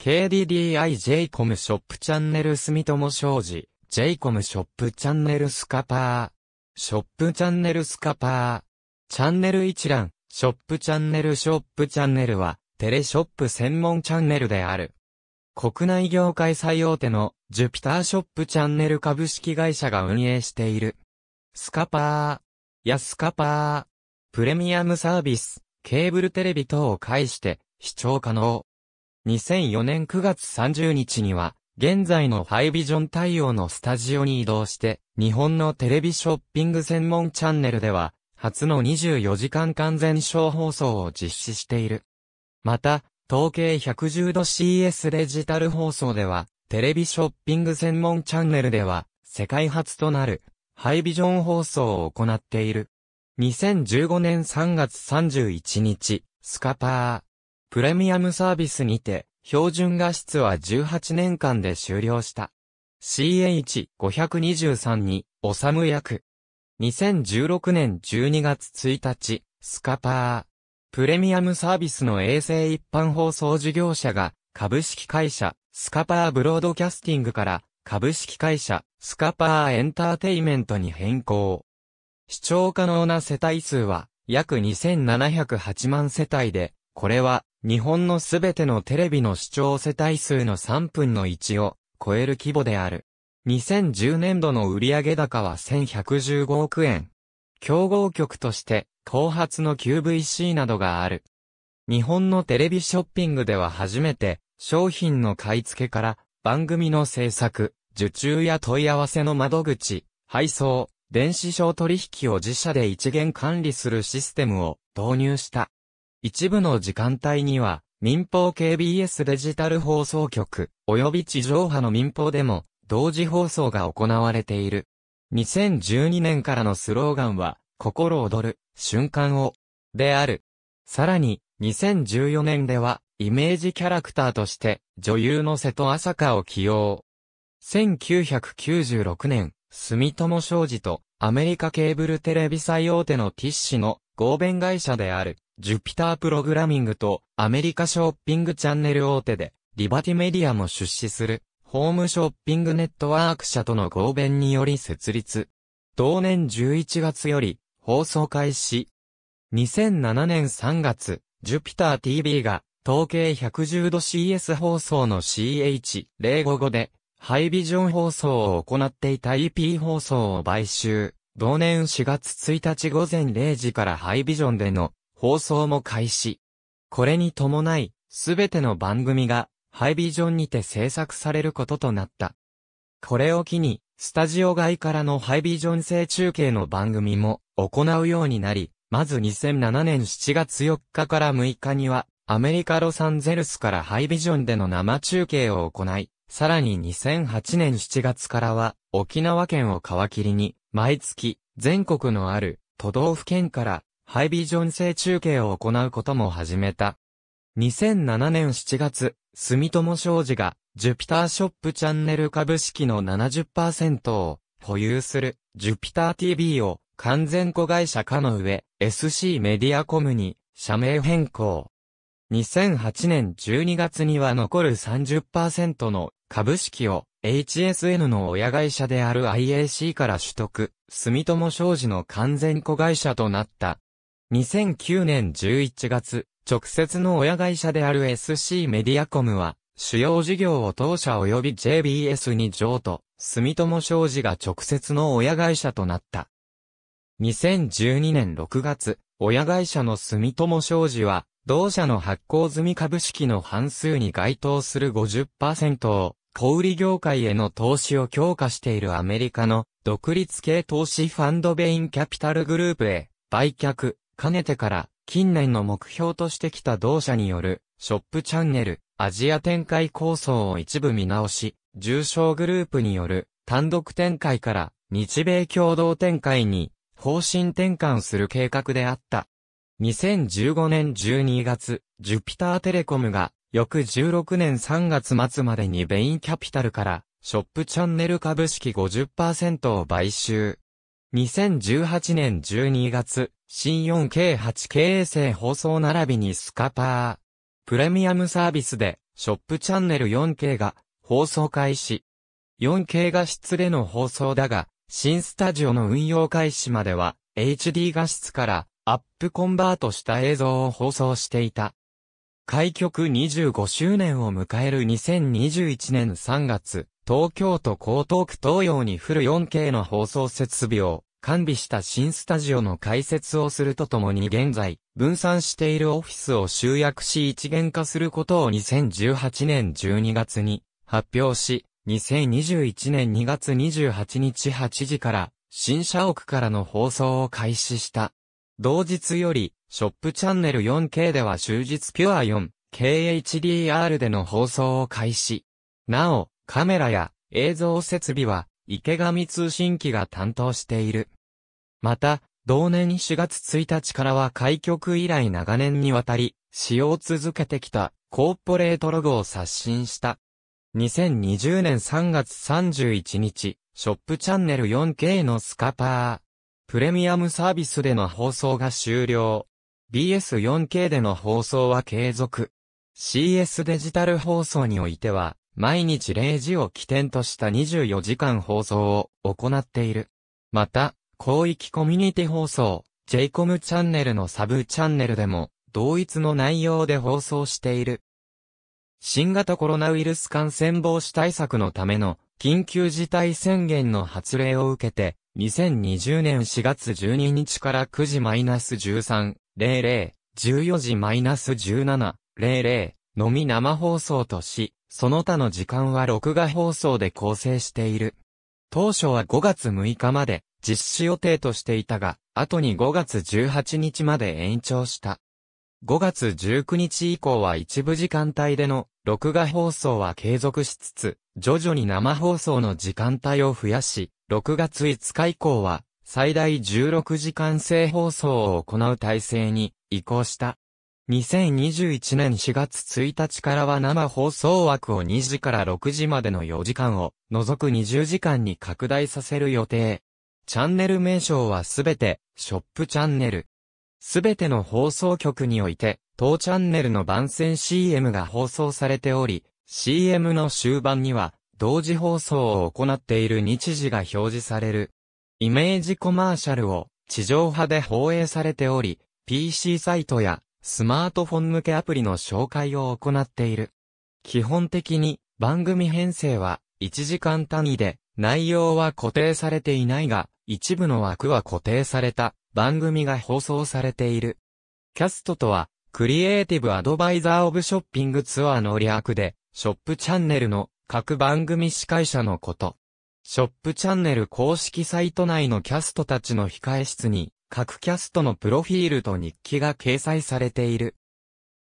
KDDI j コムショップチャンネル住友商事、j コムショップチャンネルスカパー。ショップチャンネルスカパー。チャンネル一覧、ショップチャンネルショップチャンネルは、テレショップ専門チャンネルである。国内業界最大手の、ジュピターショップチャンネル株式会社が運営している。スカパー。やスカパー。プレミアムサービス、ケーブルテレビ等を介して、視聴可能。2004年9月30日には、現在のハイビジョン対応のスタジオに移動して、日本のテレビショッピング専門チャンネルでは、初の24時間完全小放送を実施している。また、統計110度 CS デジタル放送では、テレビショッピング専門チャンネルでは、世界初となる、ハイビジョン放送を行っている。2015年3月31日、スカパー。プレミアムサービスにて、標準画質は18年間で終了した。CH523 に、おさむ役。2016年12月1日、スカパー。プレミアムサービスの衛星一般放送事業者が、株式会社、スカパーブロードキャスティングから、株式会社、スカパーエンターテイメントに変更。視聴可能な世帯数は、約2708万世帯で、これは、日本のすべてのテレビの視聴世帯数の3分の1を超える規模である。2010年度の売上高は1115億円。競合局として、後発の QVC などがある。日本のテレビショッピングでは初めて、商品の買い付けから、番組の制作、受注や問い合わせの窓口、配送、電子商取引を自社で一元管理するシステムを導入した。一部の時間帯には、民放 KBS デジタル放送局、及び地上波の民放でも、同時放送が行われている。2012年からのスローガンは、心躍る、瞬間を、である。さらに、2014年では、イメージキャラクターとして、女優の瀬戸朝香を起用。1996年、住友商事と、アメリカケーブルテレビ最大手のティッシュの合弁会社である、ジュピタープログラミングとアメリカショッピングチャンネル大手で、リバティメディアも出資する、ホームショッピングネットワーク社との合弁により設立。同年11月より、放送開始。2007年3月、ジュピター TV が、統計110度 CS 放送の CH055 で、ハイビジョン放送を行っていた EP 放送を買収。同年4月1日午前0時からハイビジョンでの放送も開始。これに伴い、すべての番組が、ハイビジョンにて制作されることとなった。これを機に、スタジオ外からのハイビジョン制中継の番組も行うようになり、まず2007年7月4日から6日には、アメリカロサンゼルスからハイビジョンでの生中継を行い、さらに2008年7月からは、沖縄県を皮切りに、毎月、全国のある都道府県からハイビジョン性中継を行うことも始めた。2007年7月、住友商事が、ジュピターショップチャンネル株式の70%を保有する、ジュピター TV を完全子会社化の上、SC メディアコムに、社名変更。2008年12月には残る30%の株式を HSN の親会社である IAC から取得、住友商事の完全子会社となった。2009年11月、直接の親会社である SC メディアコムは、主要事業を当社及び JBS に譲渡、住友商事が直接の親会社となった。2012年6月、親会社の住友商事は、同社の発行済み株式の半数に該当する50%を、小売業界への投資を強化しているアメリカの独立系投資ファンドベインキャピタルグループへ売却、かねてから近年の目標としてきた同社によるショップチャンネルアジア展開構想を一部見直し、重症グループによる単独展開から日米共同展開に方針転換する計画であった。2015年12月、ジュピターテレコムが翌16年3月末までにベインキャピタルからショップチャンネル株式50%を買収。2018年12月、新 4K8 経衛星放送並びにスカパー。プレミアムサービスで、ショップチャンネル 4K が放送開始。4K 画質での放送だが、新スタジオの運用開始までは、HD 画質からアップコンバートした映像を放送していた。開局25周年を迎える2021年3月、東京都江東区東洋に降る 4K の放送設備を完備した新スタジオの開設をするとともに現在、分散しているオフィスを集約し一元化することを2018年12月に発表し、2021年2月28日8時から新社屋からの放送を開始した。同日より、ショップチャンネル 4K では終日ピュア 4KHDR での放送を開始。なお、カメラや映像設備は池上通信機が担当している。また、同年4月1日からは開局以来長年にわたり、使用を続けてきたコーポレートロゴを刷新した。2020年3月31日、ショップチャンネル 4K のスカパー。プレミアムサービスでの放送が終了。BS4K での放送は継続。CS デジタル放送においては、毎日0時を起点とした24時間放送を行っている。また、広域コミュニティ放送、JCOM チャンネルのサブチャンネルでも、同一の内容で放送している。新型コロナウイルス感染防止対策のための緊急事態宣言の発令を受けて、2020年4月12日から9時 -13、00、14時 -17、00のみ生放送とし、その他の時間は録画放送で構成している。当初は5月6日まで実施予定としていたが、後に5月18日まで延長した。5月19日以降は一部時間帯での録画放送は継続しつつ、徐々に生放送の時間帯を増やし、6月5日以降は最大16時間制放送を行う体制に移行した。2021年4月1日からは生放送枠を2時から6時までの4時間を除く20時間に拡大させる予定。チャンネル名称はすべて、ショップチャンネル。すべての放送局において、当チャンネルの番宣 CM が放送されており、CM の終盤には、同時放送を行っている日時が表示される。イメージコマーシャルを地上波で放映されており、PC サイトやスマートフォン向けアプリの紹介を行っている。基本的に番組編成は1時間単位で内容は固定されていないが、一部の枠は固定された番組が放送されている。キャストとは、クリエイティブアドバイザーオブショッピングツアーの略で、ショップチャンネルの各番組司会者のこと。ショップチャンネル公式サイト内のキャストたちの控え室に、各キャストのプロフィールと日記が掲載されている。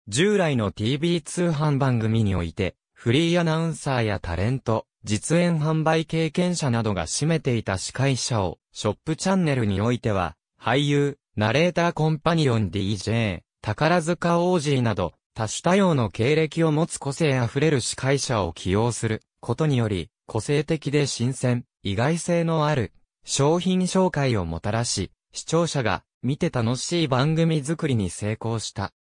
従来の TV 通販番組において、フリーアナウンサーやタレント、実演販売経験者などが占めていた司会者を、ショップチャンネルにおいては、俳優、ナレーターコンパニオン DJ、宝塚 OG など、多種多様の経歴を持つ個性あふれる司会者を起用することにより、個性的で新鮮、意外性のある商品紹介をもたらし、視聴者が見て楽しい番組作りに成功した。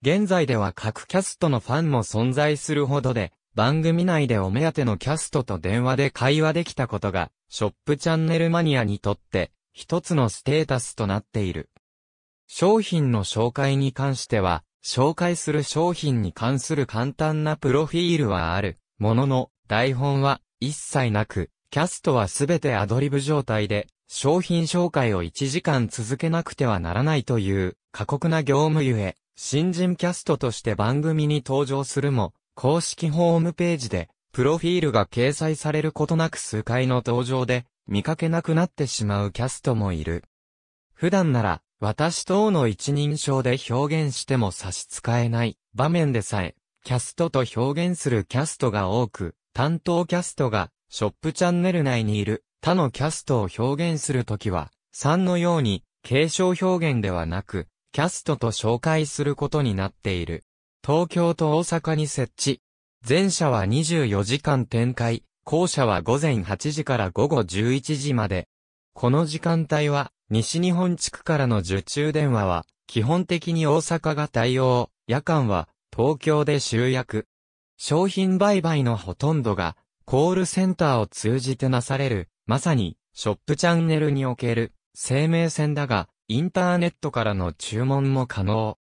現在では各キャストのファンも存在するほどで、番組内でお目当てのキャストと電話で会話できたことが、ショップチャンネルマニアにとって、一つのステータスとなっている。商品の紹介に関しては、紹介する商品に関する簡単なプロフィールはある、ものの、台本は一切なく、キャストはすべてアドリブ状態で、商品紹介を1時間続けなくてはならないという過酷な業務ゆえ、新人キャストとして番組に登場するも、公式ホームページで、プロフィールが掲載されることなく数回の登場で、見かけなくなってしまうキャストもいる。普段なら、私等の一人称で表現しても差し支えない場面でさえ、キャストと表現するキャストが多く、担当キャストが、ショップチャンネル内にいる他のキャストを表現するときは、3のように、継承表現ではなく、キャストと紹介することになっている。東京と大阪に設置。前者は24時間展開、後者は午前8時から午後11時まで。この時間帯は、西日本地区からの受注電話は、基本的に大阪が対応、夜間は、東京で集約。商品売買のほとんどが、コールセンターを通じてなされる、まさに、ショップチャンネルにおける、生命線だが、インターネットからの注文も可能。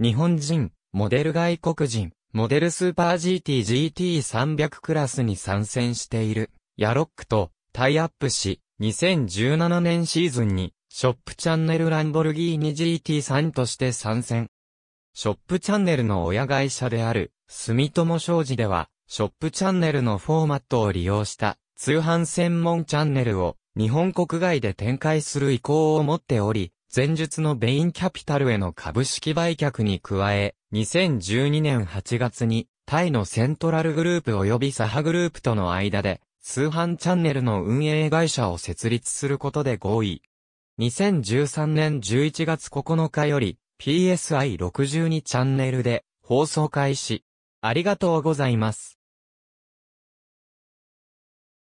日本人、モデル外国人、モデルスーパー GT-GT300 クラスに参戦している、ヤロックとタイアップし、2017年シーズンに、ショップチャンネルランボルギーニ GT3 として参戦。ショップチャンネルの親会社である、住友商事では、ショップチャンネルのフォーマットを利用した通販専門チャンネルを日本国外で展開する意向を持っており、前述のベインキャピタルへの株式売却に加え、2012年8月に、タイのセントラルグループ及びサハグループとの間で、通販チャンネルの運営会社を設立することで合意。2013年11月9日より PSI62 チャンネルで放送開始。ありがとうございます。